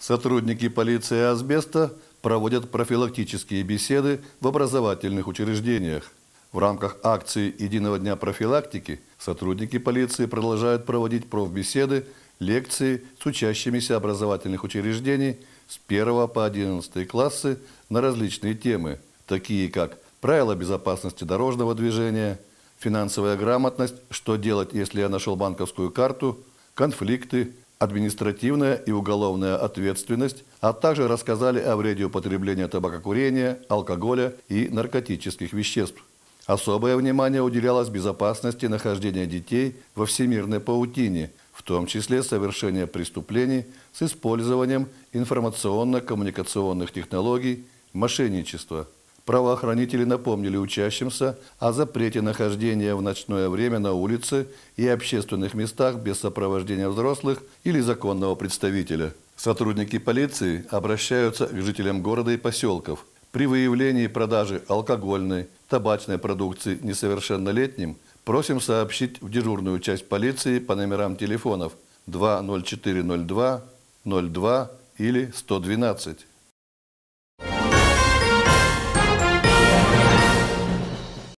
Сотрудники полиции асбеста проводят профилактические беседы в образовательных учреждениях. В рамках акции «Единого дня профилактики» сотрудники полиции продолжают проводить профбеседы, лекции с учащимися образовательных учреждений с 1 по 11 классы на различные темы, такие как правила безопасности дорожного движения, финансовая грамотность, что делать, если я нашел банковскую карту, конфликты, административная и уголовная ответственность, а также рассказали о вреде употребления табакокурения, алкоголя и наркотических веществ. Особое внимание уделялось безопасности нахождения детей во всемирной паутине, в том числе совершения преступлений с использованием информационно-коммуникационных технологий, мошенничества – правоохранители напомнили учащимся о запрете нахождения в ночное время на улице и общественных местах без сопровождения взрослых или законного представителя. Сотрудники полиции обращаются к жителям города и поселков. При выявлении продажи алкогольной, табачной продукции несовершеннолетним просим сообщить в дежурную часть полиции по номерам телефонов 20402, 02 или 112.